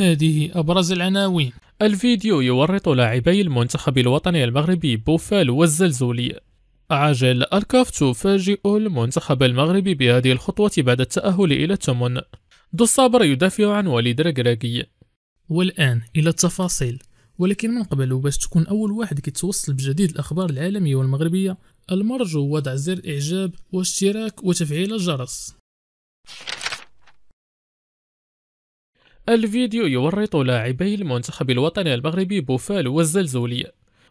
هذه أبرز العناوين الفيديو يورط لاعبي المنتخب الوطني المغربي بوفال والزلزولي عاجل الكاف تفاجئ المنتخب المغربي بهذه الخطوة بعد التأهل إلى التمن دو الصابر يدافع عن وليد رقراقي والآن إلى التفاصيل ولكن من قبل باش تكون أول واحد كيتوصل بجديد الأخبار العالمية والمغربية المرجو وضع زر إعجاب واشتراك وتفعيل الجرس الفيديو يورط لاعبي المنتخب الوطني المغربي بوفال والزلزولي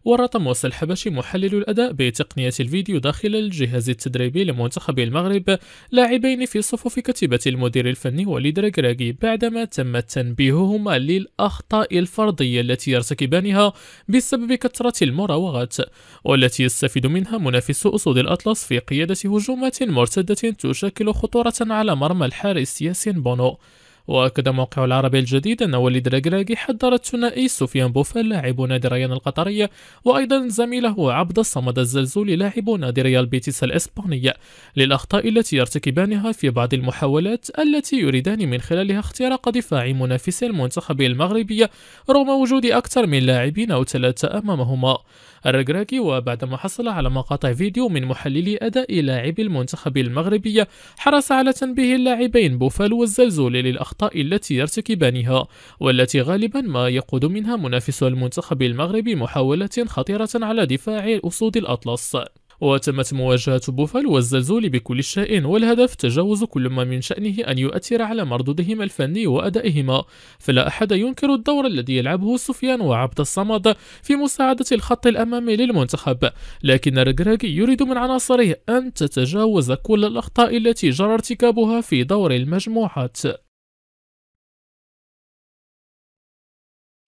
ورط موسى الحبشي محلل الأداء بتقنية الفيديو داخل الجهاز التدريبي لمنتخب المغرب لاعبين في صفوف كتيبة المدير الفني وليد ركراكي بعدما تم تنبيههما للأخطاء الفردية التي يرتكبانها بسبب كثرة المراوغات والتي يستفيد منها منافس أسود الأطلس في قيادة هجومات مرتدة تشكل خطورة على مرمى الحارس ياسين بونو وأكد موقع العربي الجديد أن وليد الأقراقي حضر الثنائي سفيان بوفال لاعب نادي ريان القطرية وأيضا زميله عبد الصمد الزلزولي لاعب نادي ريال بيتيس الإسبانية للأخطاء التي يرتكبانها في بعض المحاولات التي يريدان من خلالها اختراق دفاع منافسي المنتخب المغربي رغم وجود أكثر من لاعبين أو ثلاثة أمامهما الركراكي وبعدما حصل على مقاطع فيديو من محللي أداء لاعبي المنتخب المغربي حرص على تنبيه اللاعبين بوفال والزلزول للأخطاء التي يرتكبانها والتي غالبا ما يقود منها منافس المنتخب المغربي محاولة خطيرة على دفاع أسود الأطلس وتمت مواجهة بوفال والزلزول بكل شيء والهدف تجاوز كل ما من شأنه أن يؤثر على مردودهما الفني وأدائهما فلا أحد ينكر الدور الذي يلعبه سفيان وعبد الصمد في مساعدة الخط الأمامي للمنتخب لكن رجراج يريد من عناصره أن تتجاوز كل الأخطاء التي جرى ارتكابها في دور المجموعات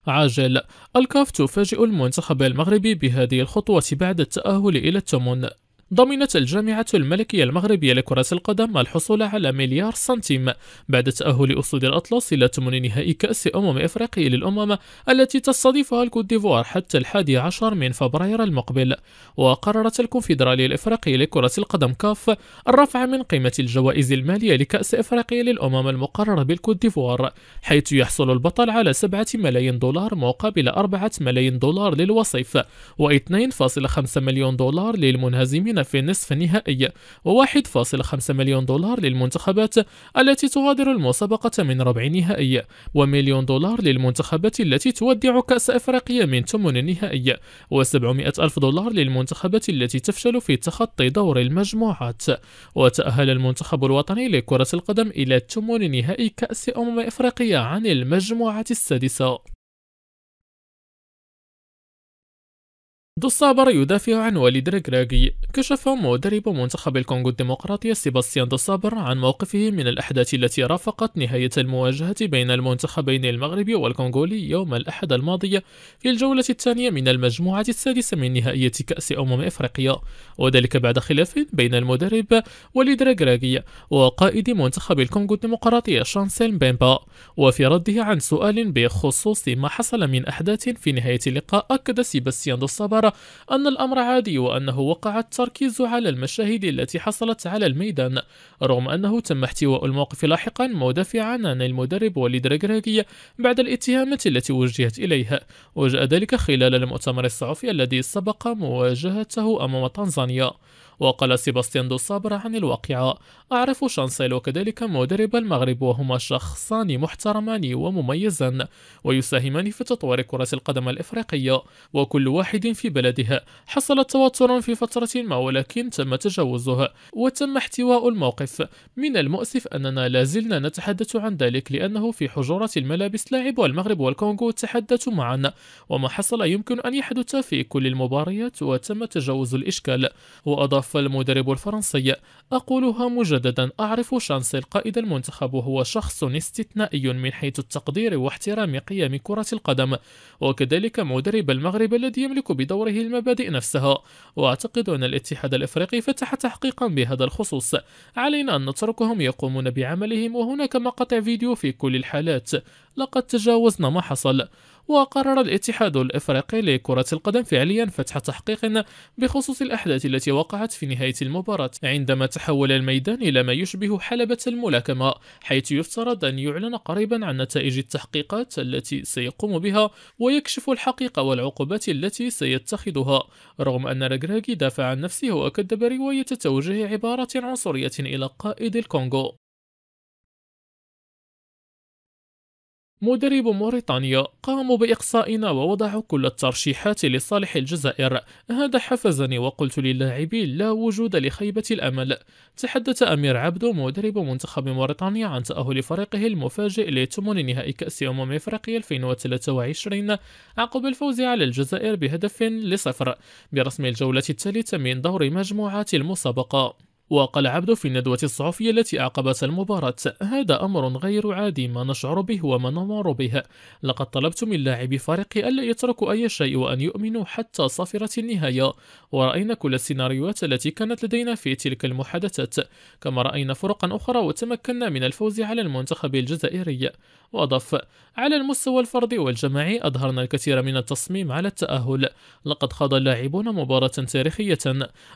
عاجل الكاف تفاجئ المنتخب المغربي بهذه الخطوة بعد التأهل إلى التمن ضمنت الجامعة الملكية المغربية لكرة القدم الحصول على مليار سنتيم بعد تأهل أسود الأطلس إلى ثمن نهائي كأس أمم إفريقيا للأمم التي تستضيفها الكوت ديفوار حتى الحادي عشر من فبراير المقبل وقررت الكونفدرالية الإفريقية لكرة القدم كاف الرفع من قيمة الجوائز المالية لكأس إفريقيا للأمم المقررة بالكوت ديفوار حيث يحصل البطل على 7 ملايين دولار مقابل 4 ملايين دولار للوصيف و2.5 مليون دولار للمنهزمين في النصف النهائي و1.5 مليون دولار للمنتخبات التي تغادر المسابقة من ربع نهائي ومليون دولار للمنتخبات التي تودع كأس أفريقيا من ثمن النهائي و700 ألف دولار للمنتخبات التي تفشل في تخطي دور المجموعات وتأهل المنتخب الوطني لكرة القدم إلى ثمن نهائي كأس أمم أفريقيا عن المجموعة السادسة الصابر يدافع عن والد ريغراغي كشف مدرب منتخب الكونغو الديمقراطية سيباستيان الصابر عن موقفه من الأحداث التي رافقت نهاية المواجهة بين المنتخبين المغربي والكونغولي يوم الأحد الماضي في الجولة الثانية من المجموعة السادسة من نهائية كأس أمم إفريقيا وذلك بعد خلاف بين المدرب والد ريغراغي وقائد منتخب الكونغو الديمقراطية شانسيل بيمبا وفي رده عن سؤال بخصوص ما حصل من أحداث في نهاية اللقاء أكد سيباستيان الصابر أن الأمر عادي وأنه وقع التركيز على المشاهد التي حصلت على الميدان رغم أنه تم احتواء الموقف لاحقا مدافعا عن المدرب وليد ركراكي بعد الاتهامات التي وجهت إليه وجاء ذلك خلال المؤتمر الصحفي الذي سبق مواجهته أمام تنزانيا وقال سيباستيان دو صابر عن الواقعة أعرف شانسيل وكذلك مدرب المغرب وهما شخصان محترمان ومميزان ويساهمان في تطوير كرة القدم الإفريقية وكل واحد في بلده حصل توتر في فترة ما ولكن تم تجاوزه وتم احتواء الموقف من المؤسف أننا لازلنا نتحدث عن ذلك لأنه في حجرة الملابس لاعب والمغرب والكونغو تحدثوا معا وما حصل يمكن أن يحدث في كل المباريات وتم تجاوز الإشكال وأضاف توفى المدرب الفرنسي أقولها مجددا أعرف شانسيل قائد المنتخب وهو شخص استثنائي من حيث التقدير واحترام قيم كرة القدم وكذلك مدرب المغرب الذي يملك بدوره المبادئ نفسها وأعتقد أن الاتحاد الإفريقي فتح تحقيقا بهذا الخصوص علينا أن نتركهم يقومون بعملهم وهناك مقاطع فيديو في كل الحالات لقد تجاوزنا ما حصل وقرر الاتحاد الافريقي لكرة القدم فعليا فتح تحقيق بخصوص الاحداث التي وقعت في نهاية المباراة عندما تحول الميدان الى ما يشبه حلبة الملاكمة حيث يفترض ان يعلن قريبا عن نتائج التحقيقات التي سيقوم بها ويكشف الحقيقة والعقوبات التي سيتخذها رغم ان رجراجي دافع عن نفسه وكذب رواية توجيه عبارة عنصرية الى قائد الكونغو مدرب موريتانيا قاموا بإقصائنا ووضعوا كل الترشيحات لصالح الجزائر هذا حفزني وقلت للاعبين لا وجود لخيبة الأمل تحدث أمير عبدو مدرب منتخب موريتانيا عن تأهل فريقه المفاجئ لثمن نهائي كأس أمم إفريقيا 2023 عقب الفوز على الجزائر بهدف لصفر برسم الجولة الثالثة من دور مجموعات المسابقة وقال عبده في الندوة الصحفية التي أعقبت المباراة هذا أمر غير عادي ما نشعر به وما نمر به لقد طلبت من لاعبي فريقي ألا يتركوا أي شيء وأن يؤمنوا حتى صافرة النهاية ورأينا كل السيناريوهات التي كانت لدينا في تلك المحادثات كما رأينا فرقا أخرى وتمكنا من الفوز على المنتخب الجزائري وأضف على المستوى الفردي والجماعي أظهرنا الكثير من التصميم على التأهل لقد خاض اللاعبون مباراة تاريخية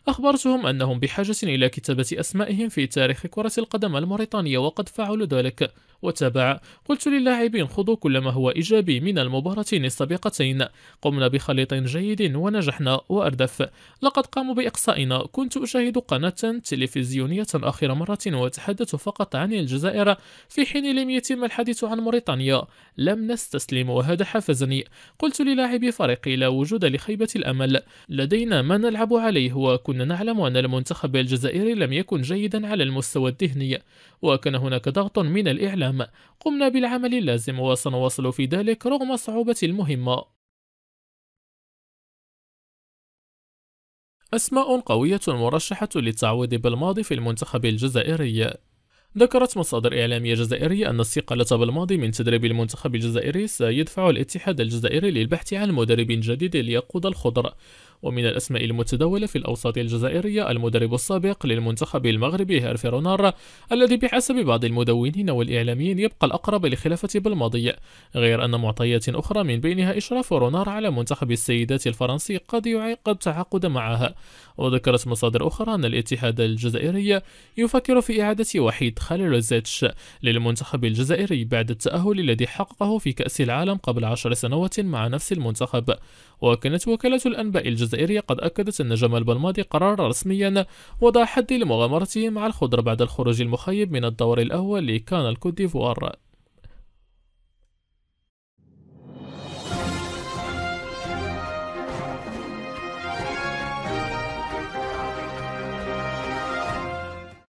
أخبرتهم أنهم بحاجة إلى كتابة أسمائهم في تاريخ كرة القدم الموريتانية وقد فعلوا ذلك وتابع قلت للاعبين خذوا كل ما هو إيجابي من المباراتين السابقتين قمنا بخليط جيد ونجحنا وأردف لقد قاموا بإقصائنا كنت أشاهد قناة تلفزيونية آخر مرة وتحدث فقط عن الجزائر في حين لم يتم الحديث عن موريتانيا لم نستسلم وهذا حفزني قلت للاعبي فريقي لا وجود لخيبة الأمل لدينا ما نلعب عليه وكنا نعلم أن المنتخب الجزائري لم يكن جيدا على المستوى الذهني وكان هناك ضغط من الإعلام قمنا بالعمل اللازم وسنواصل في ذلك رغم صعوبة المهمة أسماء قوية مرشحة للتعويض بالماضي في المنتخب الجزائري ذكرت مصادر إعلامية جزائرية أن استقالة بالماضي من تدريب المنتخب الجزائري سيدفع الاتحاد الجزائري للبحث عن مدرب جديد ليقود الخضر ومن الأسماء المتداولة في الأوساط الجزائرية المدرب السابق للمنتخب المغربي هيرفي رونار الذي بحسب بعض المدونين والإعلاميين يبقى الأقرب لخلافة بالماضي غير أن معطيات أخرى من بينها إشراف رونار على منتخب السيدات الفرنسي قد يعيق تعاقد معها وذكرت مصادر أخرى أن الاتحاد الجزائري يفكر في إعادة وحيد خليل زيتش للمنتخب الجزائري بعد التأهل الذي حققه في كأس العالم قبل عشر سنوات مع نفس المنتخب وكانت وكالة الأنباء الجزائرية الجزائرية قد أكدت أن جمال بلماضي قرر رسميا وضع حد لمغامرته مع الخضر بعد الخروج المخيب من الدور الأول لكان الكوت ديفوار